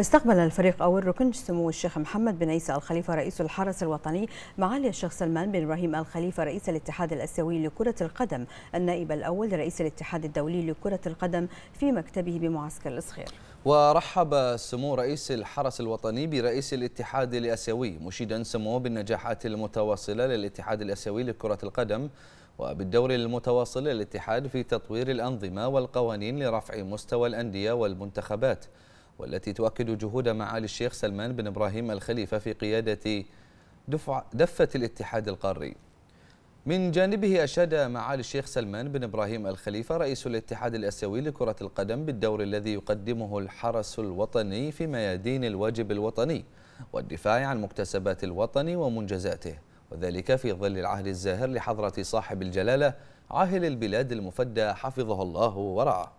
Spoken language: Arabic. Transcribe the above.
استقبل الفريق أول ركن سمو الشيخ محمد بن عيسى الخليفة رئيس الحرس الوطني معالي الشيخ سلمان بن إبراهيم الخليفة رئيس الاتحاد الأسيوي لكرة القدم النائب الأول لرئيس الاتحاد الدولي لكرة القدم في مكتبه بمعسكر الصخير ورحب سمو رئيس الحرس الوطني برئيس الاتحاد الاسيوي مشيدا سموه بالنجاحات المتواصله للاتحاد الاسيوي لكره القدم وبالدور المتواصل للاتحاد في تطوير الانظمه والقوانين لرفع مستوى الانديه والمنتخبات والتي تؤكد جهود معالي الشيخ سلمان بن إبراهيم الخليفة في قيادة دفع دفة الاتحاد القاري من جانبه أشاد معالي الشيخ سلمان بن إبراهيم الخليفة رئيس الاتحاد الأسيوي لكرة القدم بالدور الذي يقدمه الحرس الوطني في ميادين الواجب الوطني والدفاع عن مكتسبات الوطن ومنجزاته وذلك في ظل العهد الزاهر لحضرة صاحب الجلالة عاهل البلاد المفدى حفظه الله ورعاه